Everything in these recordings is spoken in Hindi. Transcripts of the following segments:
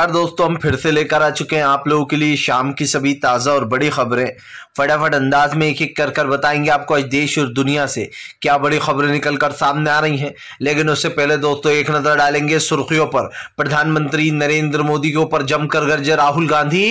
हर दोस्तों हम फिर से लेकर आ चुके हैं आप लोगों के लिए शाम की सभी ताज़ा और बड़ी खबरें फटाफट अंदाज में एक एक कर कर बताएंगे आपको आज देश और दुनिया से क्या बड़ी खबरें निकल कर सामने आ रही हैं लेकिन उससे पहले दोस्तों एक नज़र डालेंगे सुर्खियों पर प्रधानमंत्री नरेंद्र मोदी के ऊपर जमकर गर्जे राहुल गांधी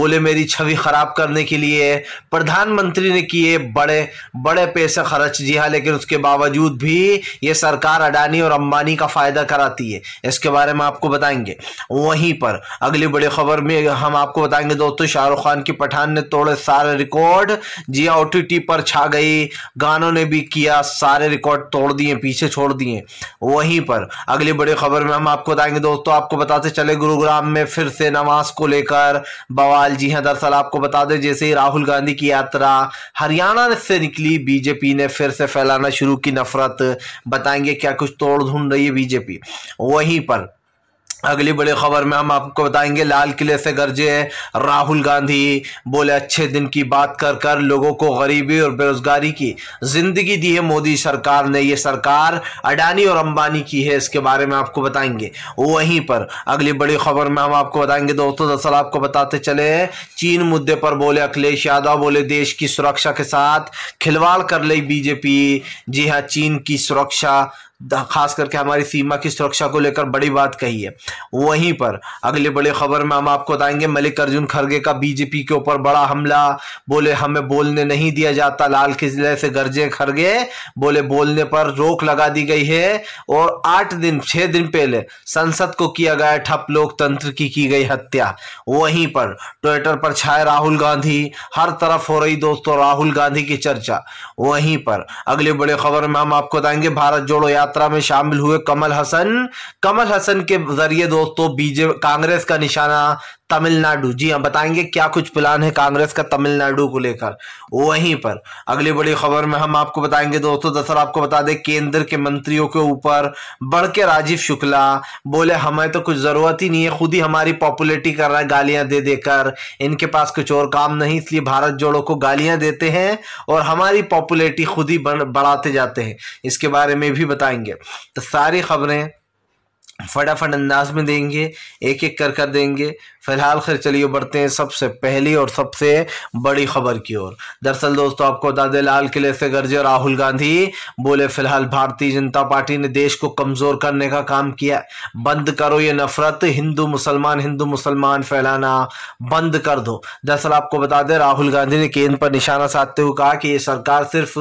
बोले मेरी छवि खराब करने के लिए प्रधानमंत्री ने किए बड़े बड़े पैसे खर्च जी हाँ लेकिन उसके बावजूद भी ये सरकार अडानी और अंबानी का फायदा कराती है इसके बारे में आपको बताएंगे वहीं पर खबर अगली बड़ी खबर में हम आपको बताएंगे दोस्तों शाहरुख खान की पठान ने तोड़े सारे रिकॉर्ड जी ओ पर छा गई गानों ने भी किया सारे रिकॉर्ड तोड़ दिए पीछे छोड़ दिए वहीं पर अगली बड़ी खबर में हम आपको बताएंगे दोस्तों आपको बताते चले गुरुग्राम में फिर से नमाज को लेकर बवाल जी हैं दरअसल आपको बता दें जैसे ही राहुल गांधी की यात्रा हरियाणा से निकली बीजेपी ने फिर से फैलाना शुरू की नफरत बताएंगे क्या कुछ तोड़ ढूंढ रही है बीजेपी वहीं पर अगली बड़ी खबर में हम आपको बताएंगे लाल किले से गर्जे राहुल गांधी बोले अच्छे दिन की बात कर कर लोगों को गरीबी और बेरोजगारी की जिंदगी दी है मोदी सरकार ने ये सरकार अडानी और अंबानी की है इसके बारे में आपको बताएंगे वहीं पर अगली बड़ी खबर में हम आपको बताएंगे दोस्तों दरअसल आपको बताते चले चीन मुद्दे पर बोले अखिलेश यादव बोले देश की सुरक्षा के साथ खिलवाड़ कर ली बीजेपी जी हाँ चीन की सुरक्षा खास करके हमारी सीमा की सुरक्षा को लेकर बड़ी बात कही है वहीं पर अगली बड़ी खबर में हम आपको बताएंगे मल्लिकार्जुन खड़गे का बीजेपी के ऊपर बड़ा हमला बोले हमें बोलने नहीं दिया जाता लाल किले से गर्जे खड़गे बोले बोलने पर रोक लगा दी गई है और आठ दिन छह दिन पहले संसद को किया गया ठप लोकतंत्र की की गई हत्या वहीं पर ट्विटर पर छाए राहुल गांधी हर तरफ हो रही दोस्तों राहुल गांधी की चर्चा वहीं पर अगली बड़ी खबर में हम आपको बताएंगे भारत जोड़ो यात्रा यात्रा में शामिल हुए कमल हसन कमल हसन के जरिए दोस्तों बीजेपी कांग्रेस का निशाना तमिलनाडु जी हाँ बताएंगे क्या कुछ प्लान है कांग्रेस का तमिलनाडु को लेकर वहीं पर अगली बड़ी खबर में हम आपको बताएंगे दोस्तों दरअसल आपको बता दें केंद्र के मंत्रियों के ऊपर बढ़ के राजीव शुक्ला बोले हमें तो कुछ ज़रूरत ही नहीं है खुद ही हमारी पॉपुलरिटी कर रहा है गालियां दे देकर इनके पास कुछ और काम नहीं इसलिए भारत जोड़ो को गालियां देते हैं और हमारी पॉपुलरिटी खुद ही बढ़ाते जाते हैं इसके बारे में भी बताएंगे तो सारी खबरें फटाफट अंदाज में देंगे एक एक कर कर देंगे फिलहाल खैर चलिए बढ़ते हैं सबसे पहली और सबसे बड़ी खबर की ओर दरअसल दोस्तों आपको बता दें लाल किले से गर्जे राहुल गांधी बोले फिलहाल भारतीय जनता पार्टी ने देश को कमज़ोर करने का काम किया बंद करो ये नफरत हिंदू मुसलमान हिंदू मुसलमान फैलाना बंद कर दो दरअसल आपको बता दें राहुल गांधी ने केंद्र पर निशाना साधते हुए कहा कि ये सरकार सिर्फ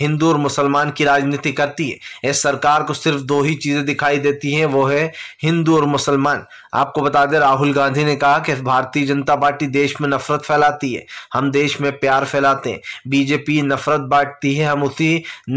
हिंदू और मुसलमान की राजनीति करती है इस सरकार को सिर्फ दो ही चीज़ें दिखाई देती हैं वो है हैं हिंदू और मुसलमान आपको बता दें राहुल गांधी ने कहा कि भारतीय जनता पार्टी देश में नफरत फैलाती है हम देश में प्यार फैलाते हैं बीजेपी नफरत बांटती है हम उसी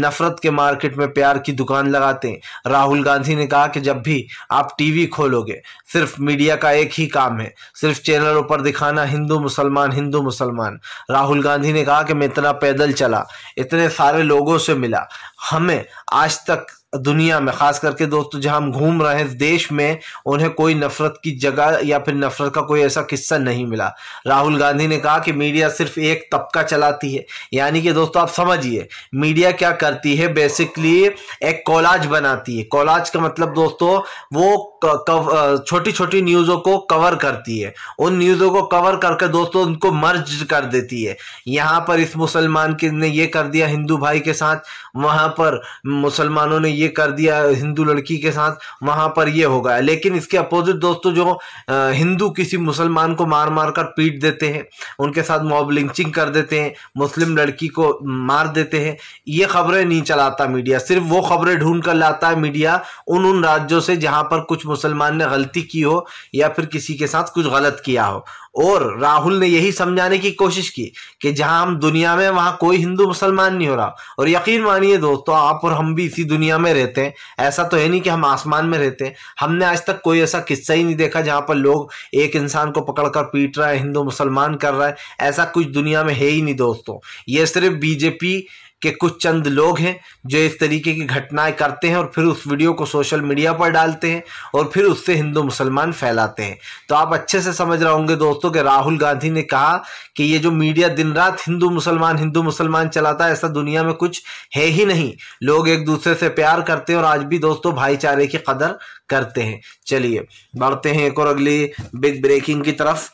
नफरत के मार्केट में प्यार की दुकान लगाते हैं राहुल गांधी ने कहा कि जब भी आप टीवी खोलोगे सिर्फ मीडिया का एक ही काम है सिर्फ चैनलों पर दिखाना हिंदू मुसलमान हिंदू मुसलमान राहुल गांधी ने कहा कि मैं इतना पैदल चला इतने सारे लोगों से मिला हमें आज तक दुनिया में खास करके दोस्तों जहां हम घूम रहे हैं देश में उन्हें कोई नफरत की जगह या फिर नफरत का कोई ऐसा किस्सा नहीं मिला राहुल गांधी ने कहा कि मीडिया सिर्फ एक तबका चलाती है यानी कि दोस्तों आप समझिए मीडिया क्या करती है बेसिकली एक कॉलाज बनाती है कॉलाज का मतलब दोस्तों वो छोटी छोटी न्यूज़ों को कवर करती है उन न्यूज़ों को कवर करके दोस्तों उनको मर्ज कर देती है यहाँ पर इस मुसलमान के ने ये कर दिया हिंदू भाई के साथ वहाँ पर मुसलमानों ने ये कर दिया हिंदू लड़की के साथ वहाँ पर ये हो गया लेकिन इसके अपोजिट दोस्तों जो हिंदू किसी मुसलमान को मार मार कर पीट देते हैं उनके साथ मॉब लिंचिंग कर देते हैं मुस्लिम लड़की को मार देते हैं ये खबरें नहीं चलाता मीडिया सिर्फ वो खबरें ढूंढ कर लाता है मीडिया उन उन राज्यों से जहाँ पर कुछ मुसलमान ने गलती की हो या फिर किसी के साथ कुछ गलत किया हो और राहुल ने यही समझाने की कोशिश की कि जहां हम दुनिया में वहां कोई हिंदू मुसलमान नहीं हो रहा और यकीन मानिए दोस्तों आप और हम भी इसी दुनिया में रहते हैं ऐसा तो है नहीं कि हम आसमान में रहते हैं हमने आज तक कोई ऐसा किस्सा ही नहीं देखा जहां पर लोग एक इंसान को पकड़कर पीट रहा है हिंदू मुसलमान कर रहा है ऐसा कुछ दुनिया में है ही नहीं दोस्तों ये सिर्फ बीजेपी कि कुछ चंद लोग हैं जो इस तरीके की घटनाएं करते हैं और फिर उस वीडियो को सोशल मीडिया पर डालते हैं और फिर उससे हिंदू मुसलमान फैलाते हैं तो आप अच्छे से समझ रहे होंगे दोस्तों कि राहुल गांधी ने कहा कि ये जो मीडिया दिन रात हिंदू मुसलमान हिंदू मुसलमान चलाता है ऐसा दुनिया में कुछ है ही नहीं लोग एक दूसरे से प्यार करते हैं और आज भी दोस्तों भाईचारे की कदर करते हैं चलिए बढ़ते हैं एक और अगली बिग ब्रेकिंग की तरफ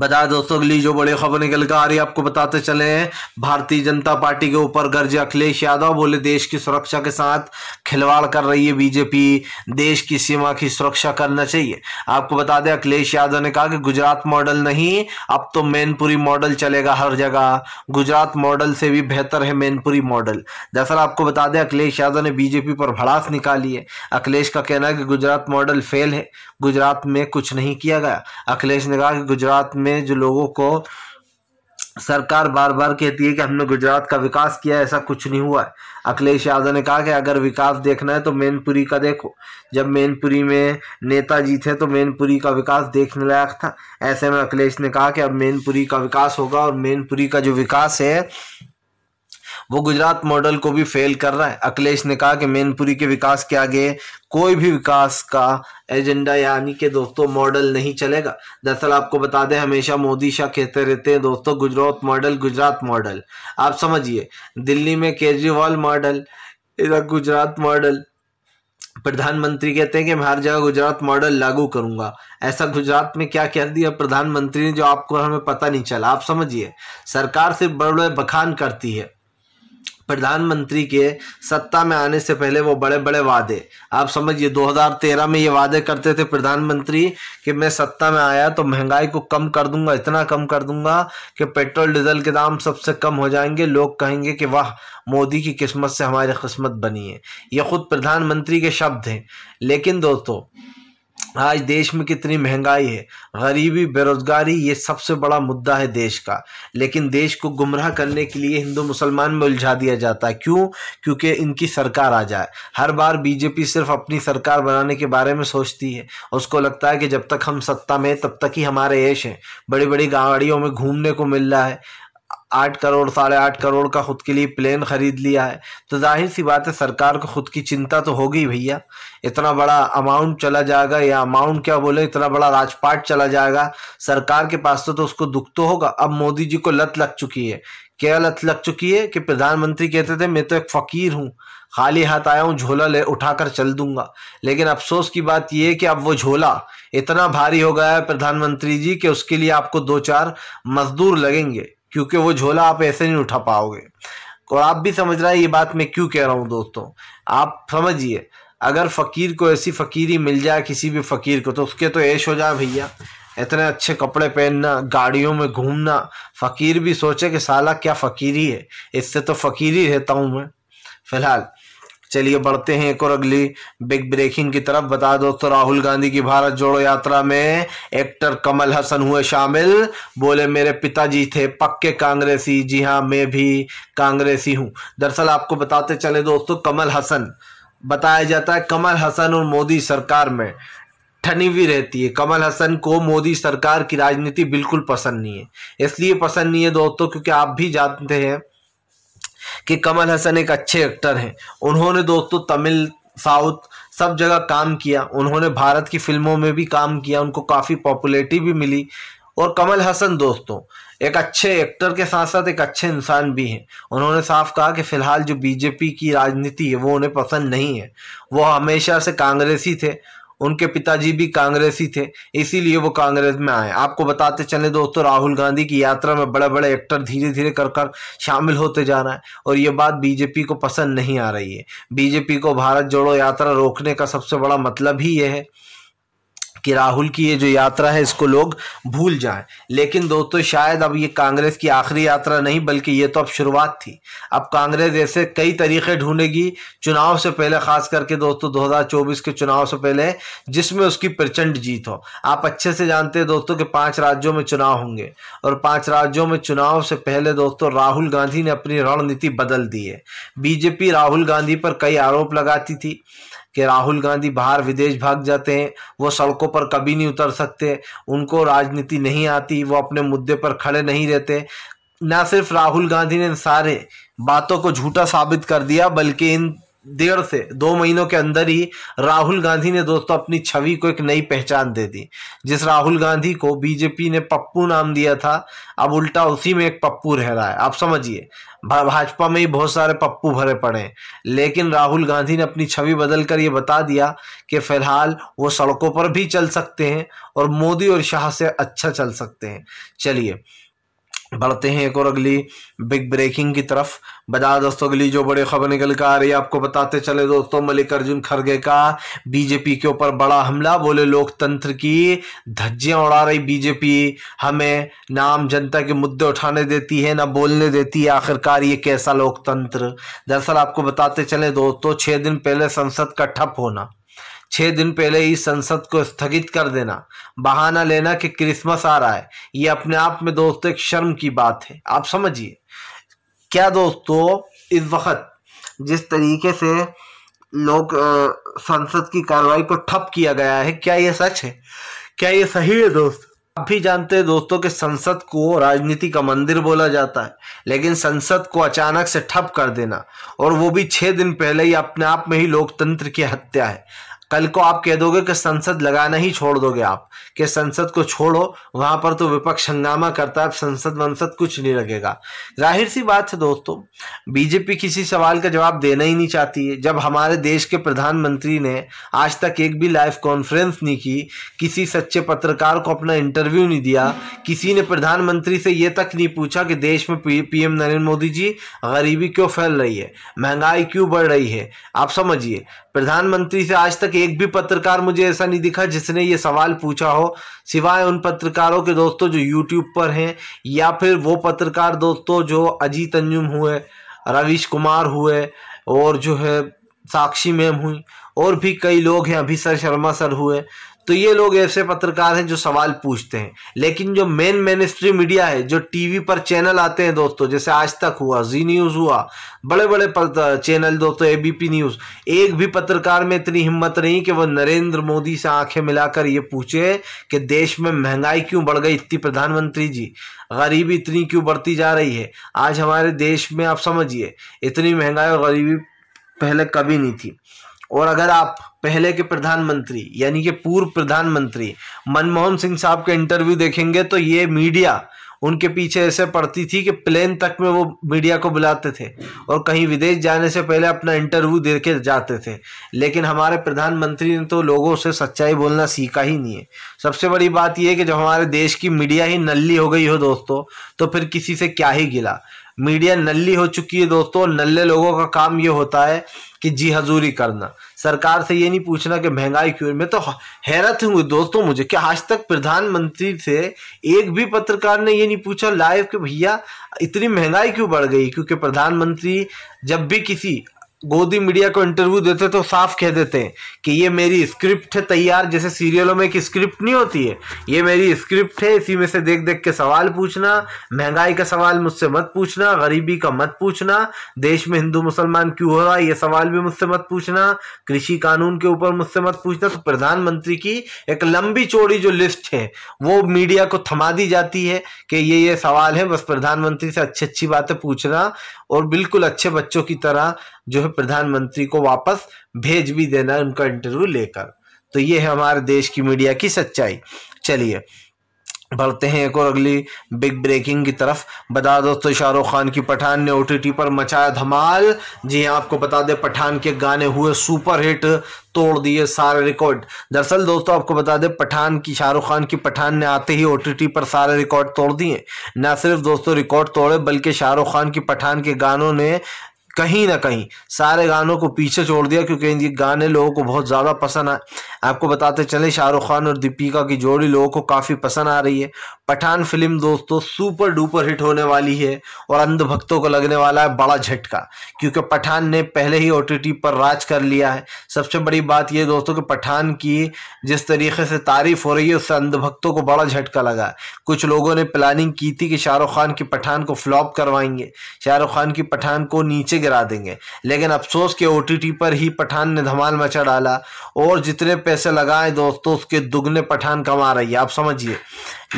बता दोस्तों अगली जो बड़ी खबर निकल कर आ रही है आपको बताते चले हैं भारतीय जनता पार्टी के ऊपर गर्जे अखिलेश यादव बोले देश की सुरक्षा के साथ खिलवाड़ कर रही है बीजेपी देश की सीमा की सुरक्षा करना चाहिए आपको बता दें अखिलेश यादव ने कहा कि गुजरात मॉडल नहीं अब तो मैनपुरी मॉडल चलेगा हर जगह गुजरात मॉडल से भी बेहतर है मैनपुरी मॉडल दरअसल आपको बता दें अखिलेश यादव ने बीजेपी पर भड़ास निकाली है अखिलेश का कहना है कि गुजरात मॉडल फेल है गुजरात में कुछ नहीं किया गया अखिलेश ने कहा कि गुजरात में जो लोगों को सरकार बार बार कहती है कि हमने गुजरात का विकास किया ऐसा कुछ नहीं हुआ है अखिलेश यादव ने कहा कि अगर विकास देखना है तो मैनपुरी का देखो जब मैनपुरी में नेताजी थे तो मैनपुरी का विकास देखने लायक था ऐसे में अखिलेश ने कहा कि अब मैनपुरी का विकास होगा और मैनपुरी का जो विकास है वो गुजरात मॉडल को भी फेल कर रहा है अखिलेश ने कहा कि मेनपुरी के विकास के आगे कोई भी विकास का एजेंडा यानी कि दोस्तों मॉडल नहीं चलेगा दरअसल आपको बता दें हमेशा मोदी शाह कहते रहते हैं दोस्तों गुजरात मॉडल गुजरात मॉडल आप समझिए दिल्ली में केजरीवाल मॉडल इधर गुजरात मॉडल प्रधानमंत्री कहते हैं कि मैं हर जगह गुजरात मॉडल लागू करूंगा ऐसा गुजरात में क्या कह दिया प्रधानमंत्री ने जो आपको हमें पता नहीं चला आप समझिए सरकार सिर्फ बड़े बखान करती है प्रधानमंत्री के सत्ता में आने से पहले वो बड़े बड़े वादे आप समझिए 2013 में ये वादे करते थे प्रधानमंत्री कि मैं सत्ता में आया तो महंगाई को कम कर दूंगा इतना कम कर दूंगा कि पेट्रोल डीजल के दाम सबसे कम हो जाएंगे लोग कहेंगे कि वाह मोदी की किस्मत से हमारी किस्मत बनी है ये खुद प्रधानमंत्री के शब्द हैं लेकिन दोस्तों आज देश में कितनी महंगाई है गरीबी बेरोजगारी ये सबसे बड़ा मुद्दा है देश का लेकिन देश को गुमराह करने के लिए हिंदू मुसलमान में उलझा दिया जाता है क्यों क्योंकि इनकी सरकार आ जाए हर बार बीजेपी सिर्फ अपनी सरकार बनाने के बारे में सोचती है उसको लगता है कि जब तक हम सत्ता में तब तक ही हमारे ऐश हैं बड़ी बड़ी गाड़ियों में घूमने को मिल रहा है आठ करोड़ साढ़े आठ करोड़ का खुद के लिए प्लेन ख़रीद लिया है तो जाहिर सी बात है सरकार को खुद की चिंता तो होगी भैया इतना बड़ा अमाउंट चला जाएगा या अमाउंट क्या बोले इतना बड़ा राजपाट चला जाएगा सरकार के पास तो, तो उसको दुख तो होगा अब मोदी जी को लत लग चुकी है क्या लत लग चुकी है कि प्रधानमंत्री कहते थे मैं तो एक फ़कीर हूँ खाली हाथ आया हूँ झोला ले उठाकर चल दूंगा लेकिन अफसोस की बात यह है कि अब वो झोला इतना भारी हो गया है प्रधानमंत्री जी कि उसके लिए आपको दो चार मजदूर लगेंगे क्योंकि वो झोला आप ऐसे नहीं उठा पाओगे और आप भी समझ रहे है ये बात मैं क्यों कह रहा हूँ दोस्तों आप समझिए अगर फ़कीर को ऐसी फ़कीरी मिल जाए किसी भी फ़कीर को तो उसके तो ऐश हो जाए भैया इतने अच्छे कपड़े पहनना गाड़ियों में घूमना फ़कीर भी सोचे कि साला क्या फ़कीरी है इससे तो फ़कीरी रहता हूँ मैं फ़िलहाल चलिए बढ़ते हैं एक और अगली बिग ब्रेकिंग की तरफ बता दोस्तों राहुल गांधी की भारत जोड़ो यात्रा में एक्टर कमल हसन हुए शामिल बोले मेरे पिताजी थे पक्के कांग्रेसी जी हाँ मैं भी कांग्रेसी हूँ दरअसल आपको बताते चले दोस्तों कमल हसन बताया जाता है कमल हसन और मोदी सरकार में ठनी हुई रहती है कमल हसन को मोदी सरकार की राजनीति बिल्कुल पसंद नहीं है इसलिए पसंद नहीं है दोस्तों क्योंकि आप भी जानते हैं कि कमल हसन एक अच्छे एक्टर हैं उन्होंने दोस्तों तमिल साउथ सब जगह काम किया उन्होंने भारत की फिल्मों में भी काम किया उनको काफ़ी पॉपुलरिटी भी मिली और कमल हसन दोस्तों एक अच्छे एक्टर के साथ साथ एक अच्छे इंसान भी हैं उन्होंने साफ कहा कि फिलहाल जो बीजेपी की राजनीति है वो उन्हें पसंद नहीं है वो हमेशा से कांग्रेसी थे उनके पिताजी भी कांग्रेसी थे इसीलिए वो कांग्रेस में आए आपको बताते चले दोस्तों राहुल गांधी की यात्रा में बड़े बड़े एक्टर धीरे धीरे कर कर शामिल होते जा रहा है और ये बात बीजेपी को पसंद नहीं आ रही है बीजेपी को भारत जोड़ो यात्रा रोकने का सबसे बड़ा मतलब ही ये है कि राहुल की ये जो यात्रा है इसको लोग भूल जाएं लेकिन दोस्तों शायद अब ये कांग्रेस की आखिरी यात्रा नहीं बल्कि ये तो अब शुरुआत थी अब कांग्रेस ऐसे कई तरीके ढूंढेगी चुनाव से पहले खास करके दोस्तों 2024 के चुनाव से पहले जिसमें उसकी प्रचंड जीत हो आप अच्छे से जानते हैं दोस्तों कि पाँच राज्यों में चुनाव होंगे और पाँच राज्यों में चुनाव से पहले दोस्तों राहुल गांधी ने अपनी रणनीति बदल दी है बीजेपी राहुल गांधी पर कई आरोप लगाती थी कि राहुल गांधी बाहर विदेश भाग जाते हैं वो सड़कों पर कभी नहीं उतर सकते उनको राजनीति नहीं आती वो अपने मुद्दे पर खड़े नहीं रहते ना सिर्फ राहुल गांधी ने सारे बातों को झूठा साबित कर दिया बल्कि इन डेढ़ से दो महीनों के अंदर ही राहुल गांधी ने दोस्तों अपनी छवि को एक नई पहचान दे दी जिस राहुल गांधी को बीजेपी ने पप्पू नाम दिया था अब उल्टा उसी में एक पप्पू रह रहा है आप समझिए भाजपा में ही बहुत सारे पप्पू भरे पड़े लेकिन राहुल गांधी ने अपनी छवि बदल कर ये बता दिया कि फिलहाल वो सड़कों पर भी चल सकते हैं और मोदी और शाह से अच्छा चल सकते हैं चलिए बढ़ते हैं एक और अगली बिग ब्रेकिंग की तरफ बता दोस्तों अगली जो बड़ी खबर निकल कर आ रही है आपको बताते चले दोस्तों मल्लिकार्जुन खड़गे का बीजेपी के ऊपर बड़ा हमला बोले लोकतंत्र की धज्जियां उड़ा रही बीजेपी हमें नाम जनता के मुद्दे उठाने देती है ना बोलने देती है आखिरकार ये कैसा लोकतंत्र दरअसल आपको बताते चले दोस्तों छह दिन पहले संसद का ठप होना छह दिन पहले ही संसद को स्थगित कर देना बहाना लेना कि क्रिसमस आ रहा है ये अपने आप में दोस्तों एक शर्म की बात है आप समझिए क्या दोस्तों इस वक्त जिस तरीके से लोग संसद की कार्रवाई को ठप किया गया है क्या ये सच है क्या ये सही है दोस्त आप भी जानते हैं दोस्तों कि संसद को राजनीति का मंदिर बोला जाता है लेकिन संसद को अचानक से ठप कर देना और वो भी छह दिन पहले ही अपने आप में ही लोकतंत्र की हत्या है कल को आप कह दोगे कि संसद लगाना ही छोड़ दोगे आप कि संसद को छोड़ो वहां पर तो विपक्ष हंगामा करता है संसद वंसद कुछ नहीं लगेगा जाहिर सी बात है दोस्तों बीजेपी किसी सवाल का जवाब देना ही नहीं चाहती है जब हमारे देश के प्रधानमंत्री ने आज तक एक भी लाइव कॉन्फ्रेंस नहीं की किसी सच्चे पत्रकार को अपना इंटरव्यू नहीं दिया किसी ने प्रधानमंत्री से ये तक नहीं पूछा कि देश में पीएम नरेंद्र मोदी जी गरीबी क्यों फैल रही है महंगाई क्यों बढ़ रही है आप समझिए प्रधानमंत्री से आज तक एक भी पत्रकार मुझे ऐसा नहीं दिखा जिसने ये सवाल पूछा हो सिवाय उन पत्रकारों के दोस्तों जो यूट्यूब पर हैं या फिर वो पत्रकार दोस्तों जो अजीत अंजुम हुए रविश कुमार हुए और जो है साक्षी मैम हुई और भी कई लोग हैं अभी सर शर्मा सर हुए तो ये लोग ऐसे पत्रकार हैं जो सवाल पूछते हैं लेकिन जो मेन मेन स्ट्रीम मीडिया है जो टीवी पर चैनल आते हैं दोस्तों जैसे आज तक हुआ जी न्यूज़ हुआ बड़े बड़े चैनल दोस्तों एबीपी न्यूज़ एक भी पत्रकार में इतनी हिम्मत नहीं कि वह नरेंद्र मोदी से आंखें मिलाकर ये पूछे कि देश में महंगाई क्यों बढ़ गई इतनी प्रधानमंत्री जी गरीबी इतनी क्यों बढ़ती जा रही है आज हमारे देश में आप समझिए इतनी महंगाई और गरीबी पहले कभी नहीं थी और अगर आप पहले के प्रधानमंत्री यानी कि पूर्व प्रधानमंत्री मनमोहन सिंह साहब के इंटरव्यू देखेंगे तो ये मीडिया उनके पीछे ऐसे पड़ती थी कि प्लेन तक में वो मीडिया को बुलाते थे और कहीं विदेश जाने से पहले अपना इंटरव्यू दे के जाते थे लेकिन हमारे प्रधानमंत्री ने तो लोगों से सच्चाई बोलना सीखा ही नहीं है सबसे बड़ी बात यह है कि जब हमारे देश की मीडिया ही नल्ली हो गई हो दोस्तों तो फिर किसी से क्या ही गिला मीडिया नल्ली हो चुकी है दोस्तों नल्ले लोगों का काम ये होता है कि जी हजूरी करना सरकार से ये नहीं पूछना कि महंगाई क्यों मैं तो हैरत हूँ दोस्तों मुझे कि आज तक प्रधानमंत्री से एक भी पत्रकार ने ये नहीं पूछा लाइव कि भैया इतनी महंगाई क्यों बढ़ गई क्योंकि प्रधानमंत्री जब भी किसी गोदी मीडिया को इंटरव्यू देते तो साफ कह देते हैं कि ये मेरी स्क्रिप्ट है तैयार जैसे सीरियलों में एक स्क्रिप्ट नहीं होती है ये मेरी स्क्रिप्ट है इसी में से देख देख के सवाल पूछना महंगाई का सवाल मुझसे मत पूछना गरीबी का मत पूछना देश में हिंदू मुसलमान क्यों हो रहा है ये सवाल भी मुझसे मत पूछना कृषि कानून के ऊपर मुझसे मत पूछना तो प्रधानमंत्री की एक लंबी चौड़ी जो लिस्ट है वो मीडिया को थमा दी जाती है कि ये ये सवाल है बस प्रधानमंत्री से अच्छी अच्छी बातें पूछना और बिल्कुल अच्छे बच्चों की तरह जो है प्रधानमंत्री को वापस भेज भी देना उनका इंटरव्यू लेकर तो ये है हमारे देश की मीडिया की सच्चाई चलिए बढ़ते हैं एक और अगली बिग ब्रेकिंग की तरफ बता दोस्तों शाहरुख खान की पठान ने ओटीटी पर मचाया धमाल जी हाँ, आपको बता दें पठान के गाने हुए सुपर हिट तोड़ दिए सारे रिकॉर्ड दरअसल दोस्तों आपको बता दें पठान की शाहरुख खान की पठान ने आते ही ओ पर सारे रिकॉर्ड तोड़ दिए ना सिर्फ दोस्तों रिकॉर्ड तोड़े बल्कि शाहरुख खान की पठान के गानों ने कहीं ना कहीं सारे गानों को पीछे छोड़ दिया क्योंकि ये गाने लोगों को बहुत ज़्यादा पसंद आए आपको बताते चले शाहरुख खान और दीपिका की जोड़ी लोगों को काफ़ी पसंद आ रही है पठान फिल्म दोस्तों सुपर डुपर हिट होने वाली है और अंधभक्तों को लगने वाला है बड़ा झटका क्योंकि पठान ने पहले ही ओ पर राज कर लिया है सबसे बड़ी बात यह दोस्तों कि पठान की जिस तरीके से तारीफ हो रही है उससे अंधभक्तों को बड़ा झटका लगा है कुछ लोगों ने प्लानिंग की थी कि शाहरुख खान की पठान को फ्लॉप करवाएंगे शाहरुख खान की पठान को नीचे गिरा देंगे लेकिन अफसोस के ओ पर ही पठान ने धमाल मचा डाला और जितने पैसे लगाए दोस्तों उसके दुगने पठान कमा रही है आप समझिए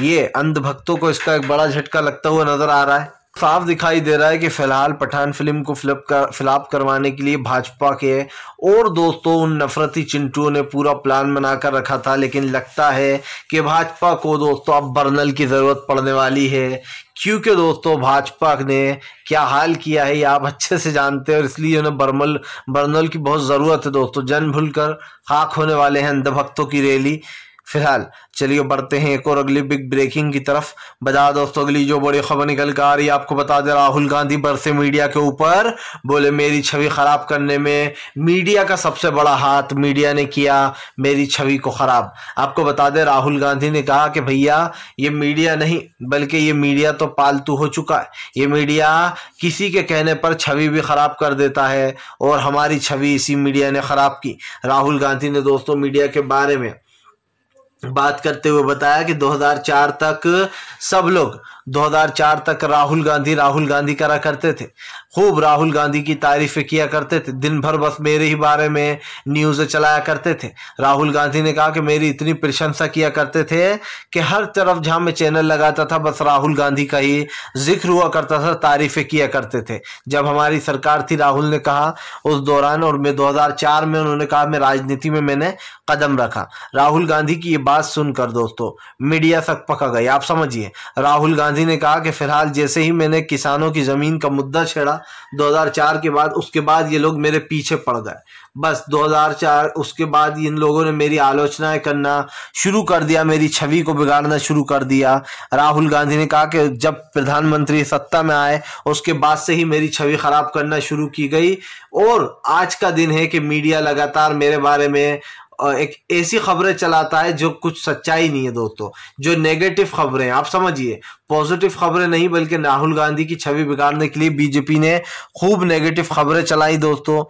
ये अंधभक्तों को इसका एक बड़ा झटका लगता हुआ नज़र आ रहा है साफ दिखाई दे रहा है कि फिलहाल पठान फिल्म को फ्लिप कर फ्लाप करवाने के लिए भाजपा के और दोस्तों उन नफरती चिंटुओं ने पूरा प्लान बना कर रखा था लेकिन लगता है कि भाजपा को दोस्तों अब बर्नल की ज़रूरत पड़ने वाली है क्योंकि दोस्तों भाजपा ने क्या हाल किया है ये आप अच्छे से जानते हैं और इसलिए उन्हें बर्मल बर्नल की बहुत ज़रूरत है दोस्तों जन भूल कर खाक होने वाले हैं अंधभक्तों की रैली फिलहाल चलिए बढ़ते हैं एक और अगली बिग ब्रेकिंग की तरफ बता दोस्तों अगली जो बड़ी खबर निकल कर आ रही है आपको बता दें राहुल गांधी बरसे मीडिया के ऊपर बोले मेरी छवि खराब करने में मीडिया का सबसे बड़ा हाथ मीडिया ने किया मेरी छवि को खराब आपको बता दें राहुल गांधी ने कहा कि भैया ये मीडिया नहीं बल्कि ये मीडिया तो पालतू हो चुका है ये मीडिया किसी के कहने पर छवि भी खराब कर देता है और हमारी छवि इसी मीडिया ने खराब की राहुल गांधी ने दोस्तों मीडिया के बारे में बात करते हुए बताया कि 2004 तक सब लोग 2004 तक राहुल गांधी राहुल गांधी करा करते थे खूब राहुल गांधी की तारीफ किया करते थे दिन भर बस मेरे ही बारे में न्यूज़ चलाया करते थे राहुल गांधी ने कहा कि मेरी इतनी प्रशंसा किया करते थे कि हर तरफ जहां मैं चैनल लगाता था बस राहुल गांधी का ही जिक्र हुआ करता था तारीफ किया करते थे जब हमारी सरकार थी राहुल ने कहा उस दौरान और मैं दो में उन्होंने कहा मैं राजनीति में मैंने कदम रखा राहुल गांधी की ये बात सुनकर दोस्तों मीडिया तक पका गई आप समझिए राहुल गांधी गांधी ने कहा कि फिलहाल जैसे ही मैंने किसानों की ज़मीन का मुद्दा छेड़ा 2004 के बाद उसके बाद ये लोग मेरे पीछे पड़ गए बस 2004 उसके बाद इन लोगों ने मेरी आलोचनाएं करना शुरू कर दिया मेरी छवि को बिगाड़ना शुरू कर दिया राहुल गांधी ने कहा कि जब प्रधानमंत्री सत्ता में आए उसके बाद से ही मेरी छवि ख़राब करना शुरू की गई और आज का दिन है कि मीडिया लगातार मेरे बारे में एक ऐसी खबरें चलाता है जो कुछ सच्चाई नहीं है दोस्तों जो नेगेटिव खबरें आप समझिए पॉजिटिव खबरें नहीं बल्कि राहुल गांधी की छवि बिगाड़ने के लिए बीजेपी ने खूब नेगेटिव खबरें चलाई दोस्तों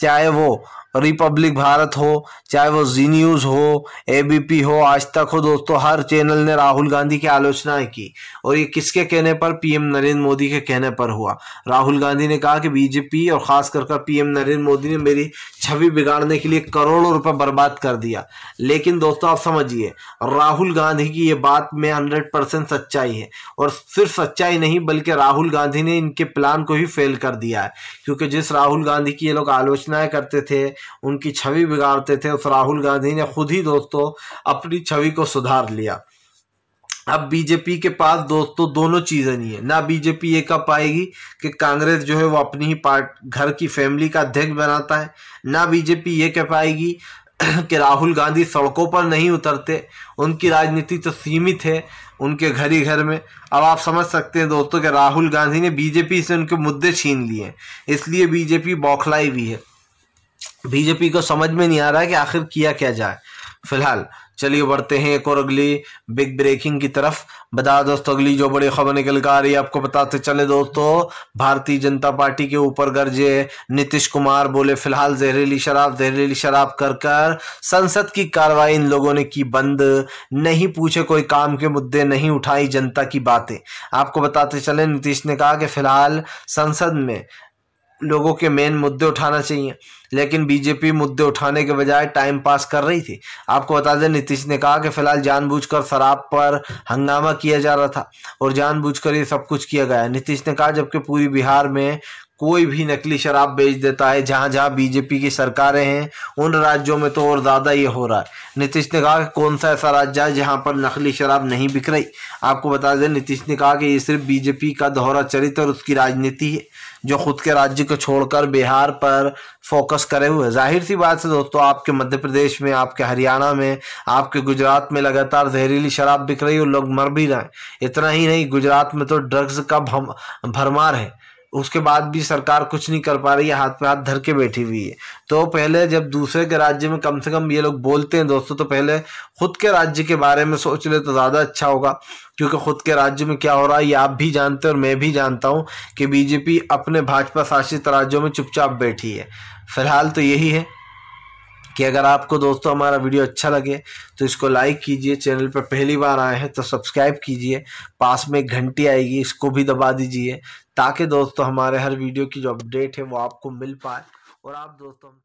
चाहे वो रिपब्लिक भारत हो चाहे वो जी न्यूज़ हो एबीपी हो आज तक हो दोस्तों हर चैनल ने राहुल गांधी की आलोचनाएं की और ये किसके कहने पर पीएम नरेंद्र मोदी के कहने पर हुआ राहुल गांधी ने कहा कि बीजेपी और ख़ास कर पीएम नरेंद्र मोदी ने मेरी छवि बिगाड़ने के लिए करोड़ों रुपए बर्बाद कर दिया लेकिन दोस्तों आप समझिए राहुल गांधी की ये बात में हंड्रेड परसेंट सच्चाई है और सिर्फ सच्चाई नहीं बल्कि राहुल गांधी ने इनके प्लान को ही फेल कर दिया है क्योंकि जिस राहुल गांधी की ये लोग आलोचनाएं करते थे उनकी छवि बिगाड़ते थे उस राहुल गांधी ने खुद ही दोस्तों अपनी छवि को सुधार लिया अब बीजेपी के पास दोस्तों दोनों चीज़ें नहीं है ना बीजेपी ये कह पाएगी कि कांग्रेस जो है वो अपनी ही पार्ट घर की फैमिली का अध्यक्ष बनाता है ना बीजेपी ये कह पाएगी कि राहुल गांधी सड़कों पर नहीं उतरते उनकी राजनीति तो सीमित है उनके घर ही घर में अब आप समझ सकते हैं दोस्तों कि राहुल गांधी ने बीजेपी से उनके मुद्दे छीन लिए इसलिए बीजेपी बौखलाई भी है बीजेपी को समझ में नहीं आ रहा है कि आखिर किया क्या जाए फिलहाल चलिए बढ़ते हैं एक और अगली बिग ब्रेकिंग की तरफ बता दोस्तों अगली जो बड़ी खबर निकल कर आ रही है आपको बताते चले दोस्तों भारतीय जनता पार्टी के ऊपर गर्जे नीतीश कुमार बोले फिलहाल जहरीली शराब जहरीली शराब कर कर संसद की कार्रवाई इन लोगों ने की बंद नहीं पूछे कोई काम के मुद्दे नहीं उठाई जनता की बातें आपको बताते चले नीतीश ने कहा कि फिलहाल संसद में लोगों के मेन मुद्दे उठाना चाहिए लेकिन बीजेपी मुद्दे उठाने के बजाय टाइम पास कर रही थी आपको बता दें नीतीश ने कहा कि फिलहाल जानबूझकर शराब पर हंगामा किया जा रहा था और जानबूझकर ये सब कुछ किया गया नीतीश ने कहा जबकि पूरी बिहार में कोई भी नकली शराब बेच देता है जहाँ जहाँ बीजेपी की सरकारें हैं उन राज्यों में तो और ज़्यादा ये हो रहा है नीतीश ने कहा कि कौन सा ऐसा राज्य है जहाँ पर नकली शराब नहीं बिक रही आपको बता दें नीतीश ने कहा कि ये सिर्फ बीजेपी का दोहरा चरित्र और उसकी राजनीति है जो खुद के राज्य को छोड़कर बिहार पर फोकस करे हुए जाहिर सी बात है दोस्तों आपके मध्य प्रदेश में आपके हरियाणा में आपके गुजरात में लगातार जहरीली शराब बिक रही है और लोग मर भी रहे इतना ही नहीं गुजरात में तो ड्रग्स का भरमार है उसके बाद भी सरकार कुछ नहीं कर पा रही है हाथ में हाथ धर के बैठी हुई है तो पहले जब दूसरे के राज्य में कम से कम ये लोग बोलते हैं दोस्तों तो पहले खुद के राज्य के बारे में सोच ले तो ज़्यादा अच्छा होगा क्योंकि खुद के राज्य में क्या हो रहा है ये आप भी जानते हैं और मैं भी जानता हूँ कि बीजेपी अपने भाजपा शासित राज्यों में चुपचाप बैठी है फिलहाल तो यही है कि अगर आपको दोस्तों हमारा वीडियो अच्छा लगे तो इसको लाइक कीजिए चैनल पर पहली बार आए हैं तो सब्सक्राइब कीजिए पास में एक घंटी आएगी इसको भी दबा दीजिए ताकि दोस्तों हमारे हर वीडियो की जो अपडेट है वो आपको मिल पाए और आप दोस्तों